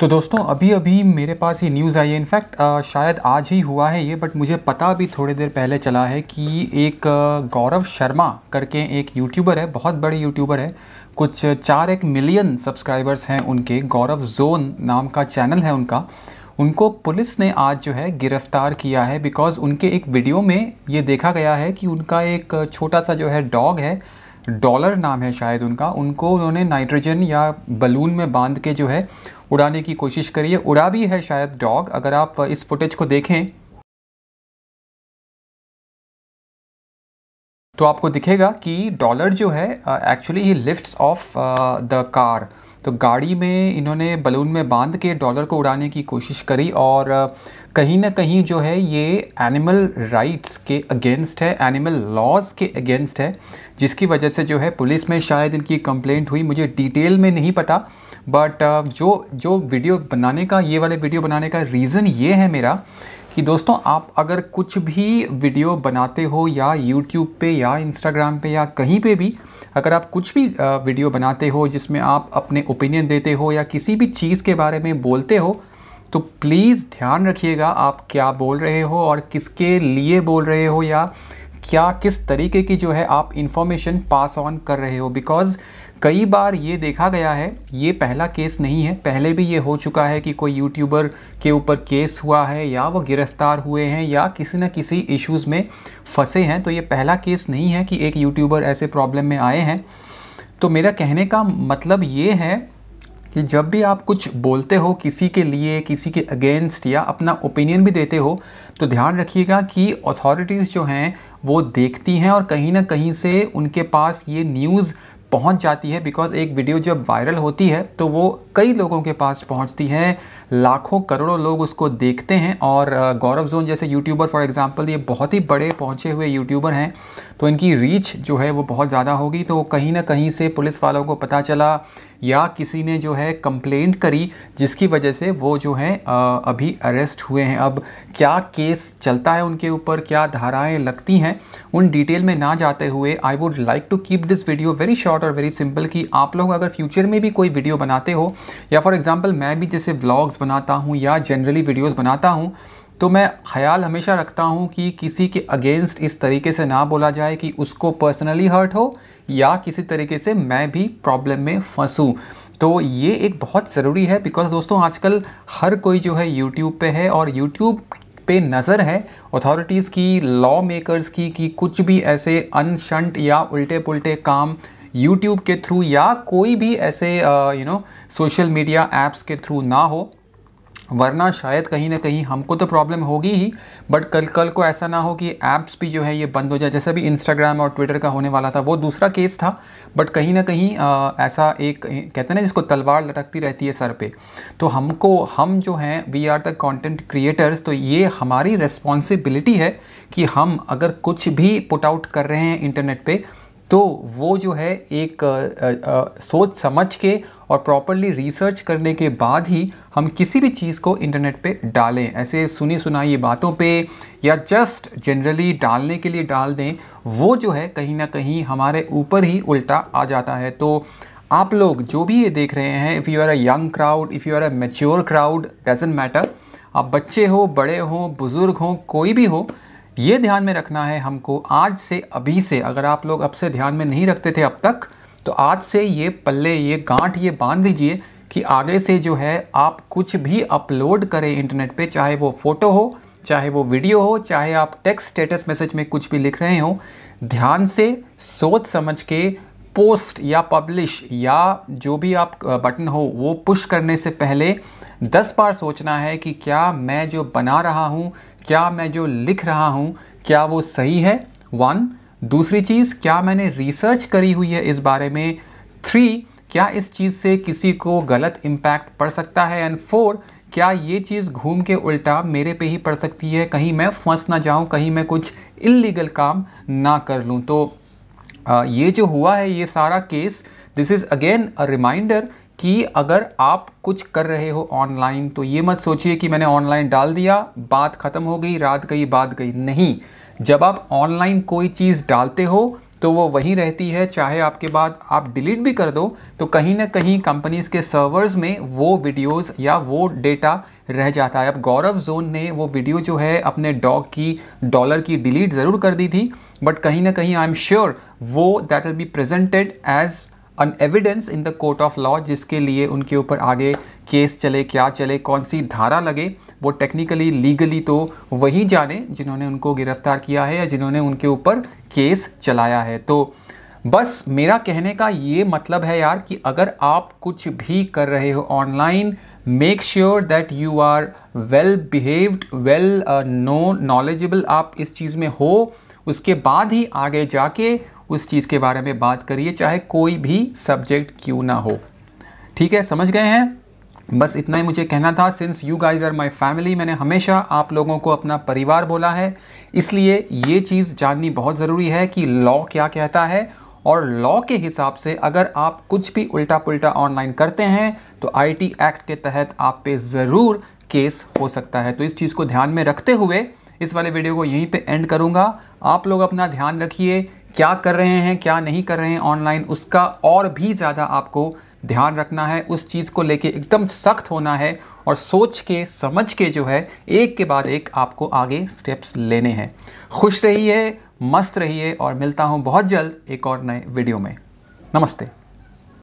तो दोस्तों अभी अभी मेरे पास ये न्यूज़ आई है इनफैक्ट शायद आज ही हुआ है ये बट मुझे पता भी थोड़ी देर पहले चला है कि एक गौरव शर्मा करके एक यूट्यूबर है बहुत बड़े यूट्यूबर है कुछ चार एक मिलियन सब्सक्राइबर्स हैं उनके गौरव जोन नाम का चैनल है उनका उनको पुलिस ने आज जो है गिरफ्तार किया है बिकॉज़ उनके एक वीडियो में ये देखा गया है कि उनका एक छोटा सा जो है डॉग है डॉलर नाम है शायद उनका उनको उन्होंने नाइट्रोजन या बलून में बांध के जो है उड़ाने की कोशिश करी है उड़ा भी है शायद डॉग अगर आप इस फुटेज को देखें तो आपको दिखेगा कि डॉलर जो है एक्चुअली ही लिफ्ट्स ऑफ द कार तो गाड़ी में इन्होंने बलून में बांध के डॉलर को उड़ाने की कोशिश करी और कहीं ना कहीं जो है ये एनिमल राइट्स के अगेंस्ट है एनिमल लॉज के अगेंस्ट है जिसकी वजह से जो है पुलिस में शायद इनकी कंप्लेंट हुई मुझे डिटेल में नहीं पता बट जो जो वीडियो बनाने का ये वाले वीडियो बनाने का रीज़न ये है मेरा कि दोस्तों आप अगर कुछ भी वीडियो बनाते हो या यूट्यूब पे या इंस्टाग्राम पे या कहीं पे भी अगर आप कुछ भी वीडियो बनाते हो जिसमें आप अपने ओपिनियन देते हो या किसी भी चीज़ के बारे में बोलते हो तो प्लीज़ ध्यान रखिएगा आप क्या बोल रहे हो और किसके लिए बोल रहे हो या क्या किस तरीके की जो है आप इन्फॉर्मेशन पास ऑन कर रहे हो बिकॉज़ कई बार ये देखा गया है ये पहला केस नहीं है पहले भी ये हो चुका है कि कोई यूट्यूबर के ऊपर केस हुआ है या वो गिरफ्तार हुए हैं या किसी न किसी इश्यूज़ में फंसे हैं तो ये पहला केस नहीं है कि एक यूट्यूबर ऐसे प्रॉब्लम में आए हैं तो मेरा कहने का मतलब ये है कि जब भी आप कुछ बोलते हो किसी के लिए किसी के अगेंस्ट या अपना ओपिनियन भी देते हो तो ध्यान रखिएगा कि अथॉरिटीज़ जो हैं वो देखती हैं और कहीं ना कहीं से उनके पास ये न्यूज़ पहुंच जाती है बिकॉज एक वीडियो जब वायरल होती है तो वो कई लोगों के पास पहुंचती है लाखों करोड़ों लोग उसको देखते हैं और गौरव जोन जैसे यूट्यूबर फॉर एग्ज़ाम्पल ये बहुत ही बड़े पहुंचे हुए यूट्यूबर हैं तो इनकी रीच जो है वो बहुत ज़्यादा होगी तो कहीं ना कहीं से पुलिस वालों को पता चला या किसी ने जो है कंप्लेंट करी जिसकी वजह से वो जो है अभी अरेस्ट हुए हैं अब क्या केस चलता है उनके ऊपर क्या धाराएं लगती हैं उन डिटेल में ना जाते हुए I would like to keep this video very short और वेरी सिंपल कि आप लोग अगर फ्यूचर में भी कोई वीडियो बनाते हो या फॉर एग्ज़ाम्पल मैं भी जैसे व्लॉग्स बनाता हूँ या जनरली वीडियोज़ बनाता हूँ तो मैं ख्याल हमेशा रखता हूँ कि किसी के अगेंस्ट इस तरीके से ना बोला जाए कि उसको पर्सनली हर्ट हो या किसी तरीके से मैं भी प्रॉब्लम में फंसूँ तो ये एक बहुत ज़रूरी है बिकॉज़ दोस्तों आजकल हर कोई जो है यूट्यूब पे है और यूट्यूब पे नज़र है अथॉरिटीज़ की लॉ मेकर्स की कि कुछ भी ऐसे अनशंट या उल्टे पुल्टे काम यूट्यूब के थ्रू या कोई भी ऐसे you know social media apps के थ्रू ना हो वरना शायद कहीं ना कहीं हमको तो प्रॉब्लम होगी ही बट कल कल को ऐसा ना हो कि ऐप्स भी जो है ये बंद हो जाए जैसे भी इंस्टाग्राम और ट्विटर का होने वाला था वो दूसरा केस था बट कहीं ना कहीं आ, ऐसा एक कहते हैं ना जिसको तलवार लटकती रहती है सर पे तो हमको हम जो हैं we are the content creators तो ये हमारी रिस्पॉन्सिबिलिटी है कि हम अगर कुछ भी पुट आउट कर रहे हैं इंटरनेट पर तो वो जो है एक आ, आ, सोच समझ के और प्रॉपरली रिसर्च करने के बाद ही हम किसी भी चीज़ को इंटरनेट पे डालें ऐसे सुनी सुनाई बातों पे या जस्ट जनरली डालने के लिए डाल दें वो जो है कहीं ना कहीं हमारे ऊपर ही उल्टा आ जाता है तो आप लोग जो भी ये देख रहे हैं if you are a young crowd if you are a mature crowd doesn't matter आप बच्चे हो बड़े हो बुज़ुर्ग हो कोई भी हो ये ध्यान में रखना है हमको आज से अभी से अगर आप लोग अब से ध्यान में नहीं रखते थे अब तक तो आज से ये पल्ले ये गांठ ये बांध दीजिए कि आगे से जो है आप कुछ भी अपलोड करें इंटरनेट पे चाहे वो फ़ोटो हो चाहे वो वीडियो हो चाहे आप टेक्स्ट स्टेटस मैसेज में कुछ भी लिख रहे हो ध्यान से सोच समझ के पोस्ट या पब्लिश या जो भी आप बटन हो वो पुश करने से पहले दस बार सोचना है कि क्या मैं जो बना रहा हूँ क्या मैं जो लिख रहा हूँ क्या वो सही है वन दूसरी चीज़ क्या मैंने रिसर्च करी हुई है इस बारे में थ्री क्या इस चीज़ से किसी को गलत इम्पैक्ट पड़ सकता है एंड फोर क्या ये चीज़ घूम के उल्टा मेरे पे ही पड़ सकती है कहीं मैं फंस ना जाऊँ कहीं मैं कुछ इलीगल काम ना कर लूँ तो ये जो हुआ है ये सारा case this is again a reminder कि अगर आप कुछ कर रहे हो ऑनलाइन तो ये मत सोचिए कि मैंने ऑनलाइन डाल दिया बात ख़त्म हो गई रात गई बात गई नहीं जब आप ऑनलाइन कोई चीज़ डालते हो तो वो वहीं रहती है चाहे आपके बाद आप डिलीट भी कर दो तो कहीं ना कहीं कंपनीज़ के सर्वर्स में वो वीडियोस या वो डेटा रह जाता है अब गौरव जोन ने वो वीडियो जो है अपने डॉग की डॉलर की डिलीट ज़रूर कर दी थी बट कहीं ना कहीं आई एम श्योर वो that will be presented as an evidence in the court of law जिसके लिए उनके ऊपर आगे केस चले क्या चले कौन सी धारा लगे वो टेक्निकली लीगली तो वही जाने जिन्होंने उनको गिरफ्तार किया है या जिन्होंने उनके ऊपर केस चलाया है तो बस मेरा कहने का ये मतलब है यार कि अगर आप कुछ भी कर रहे हो online make sure that you are well behaved well know knowledgeable आप इस चीज़ में हो उसके बाद ही आगे जाके उस चीज़ के बारे में बात करिए चाहे कोई भी सब्जेक्ट क्यों ना हो ठीक है समझ गए हैं बस इतना ही मुझे कहना था since you guys are my family मैंने हमेशा आप लोगों को अपना परिवार बोला है इसलिए ये चीज़ जाननी बहुत ज़रूरी है कि लॉ क्या कहता है और लॉ के हिसाब से अगर आप कुछ भी उल्टा पुल्टा ऑनलाइन करते हैं तो आईटी एक्ट के तहत आप पे ज़रूर केस हो सकता है तो इस चीज़ को ध्यान में रखते हुए इस वाले वीडियो को यहीं पे एंड करूँगा आप लोग अपना ध्यान रखिए क्या कर रहे हैं क्या नहीं कर रहे हैं ऑनलाइन उसका और भी ज़्यादा आपको ध्यान रखना है उस चीज़ को लेके एकदम सख्त होना है और सोच के समझ के जो है एक के बाद एक आपको आगे स्टेप्स लेने हैं खुश रहिए है, मस्त रहिए और मिलता हूँ बहुत जल्द एक और नए वीडियो में नमस्ते